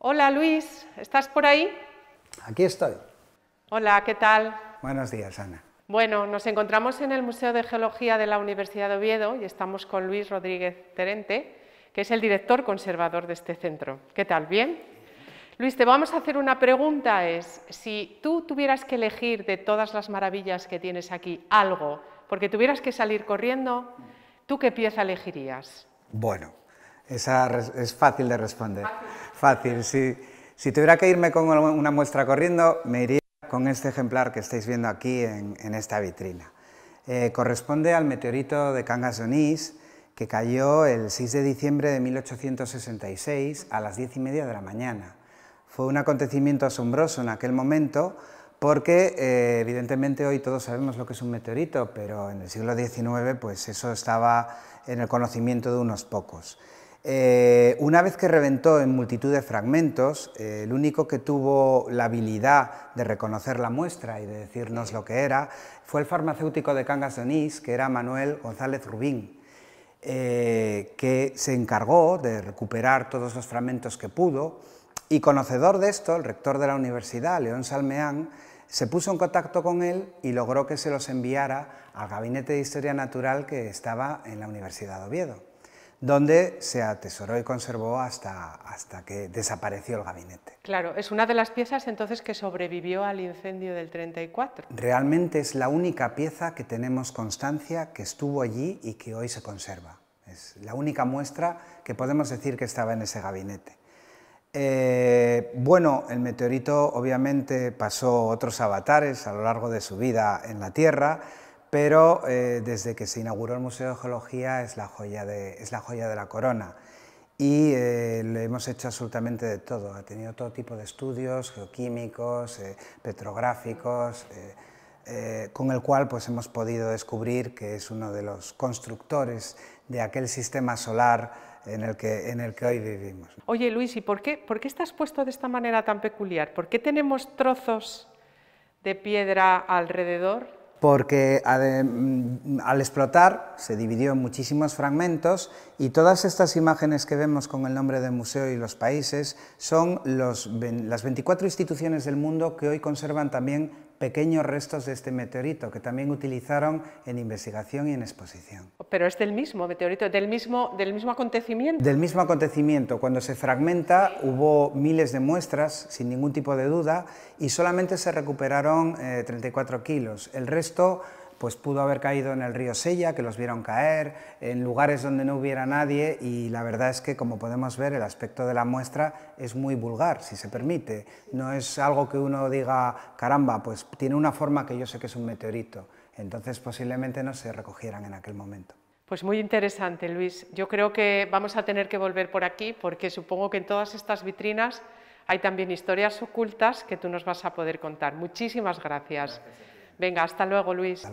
Hola Luis, ¿estás por ahí? Aquí estoy. Hola, ¿qué tal? Buenos días, Ana. Bueno, nos encontramos en el Museo de Geología de la Universidad de Oviedo y estamos con Luis Rodríguez Terente, que es el director conservador de este centro. ¿Qué tal? ¿Bien? Luis, te vamos a hacer una pregunta, es si tú tuvieras que elegir de todas las maravillas que tienes aquí algo, porque tuvieras que salir corriendo, ¿tú qué pieza elegirías? Bueno, esa es fácil de responder. Fácil, Si tuviera que irme con una muestra corriendo, me iría con este ejemplar que estáis viendo aquí en, esta vitrina. Eh, corresponde al meteorito de Cangas de Onís, que cayó el 6 de diciembre de 1866 a las diez y media de la mañana. Fue un acontecimiento asombroso en aquel momento porque eh, evidentemente hoy todos sabemos lo que es un meteorito, pero en el siglo XIX pues eso estaba en el conocimiento de unos pocos. Eh, una vez que reventó en multitud de fragmentos, eh, el único que tuvo la habilidad de reconocer la muestra y de decirnos lo que era fue el farmacéutico de Cangas de Onís, que era Manuel González Rubín. Eh, que se encargó de recuperar todos los fragmentos que pudo, y conocedor de esto, el rector de la universidad, León Salmeán, se puso en contacto con él y logró que se los enviara al Gabinete de Historia Natural que estaba en la Universidad de Oviedo donde se atesoró y conservó hasta, hasta que desapareció el gabinete. Claro, es una de las piezas entonces que sobrevivió al incendio del 34. Realmente es la única pieza que tenemos constancia que estuvo allí y que hoy se conserva. Es la única muestra que podemos decir que estaba en ese gabinete. Eh, bueno, el meteorito obviamente pasó otros avatares a lo largo de su vida en la Tierra, pero eh, desde que se inauguró el Museo de Geología es la joya de, es la, joya de la corona y eh, le lo hemos hecho absolutamente de todo. Ha tenido todo tipo de estudios geoquímicos, eh, petrográficos, con el cual pues, hemos podido descubrir que es uno de los constructores de aquel sistema solar en el que, en el que hoy vivimos. Oye Luis, ¿y por qué, por qué estás puesto de esta manera tan peculiar? ¿Por qué tenemos trozos de piedra alrededor? porque mm, al explotar se dividió en muchísimos fragmentos y todas estas imágenes que vemos con el nombre de museo y los países son las 24 instituciones del mundo que hoy conservan también pequeños restos de este meteorito que también utilizaron en investigación y en exposición. Pero es del mismo meteorito, del mismo, del mismo acontecimiento. Del mismo acontecimiento. Cuando se fragmenta hubo miles de muestras, sin ningún tipo de duda, y solamente se recuperaron 34 eh, kilos. El resto pues pudo haber caído en el río Sella, que los vieron caer, en lugares donde no hubiera nadie y la verdad es que, como podemos ver, el aspecto de la muestra es muy vulgar, si se permite. No es algo que uno diga, caramba, pues tiene una forma que yo sé que es un meteorito. Entonces posiblemente no se recogieran en aquel momento. Pues muy interesante, Luis. Yo creo que vamos a tener que volver por aquí porque supongo que en todas estas vitrinas hay también historias ocultas que tú nos vas a poder contar. Muchísimas gracias. Venga, hasta luego, Luis.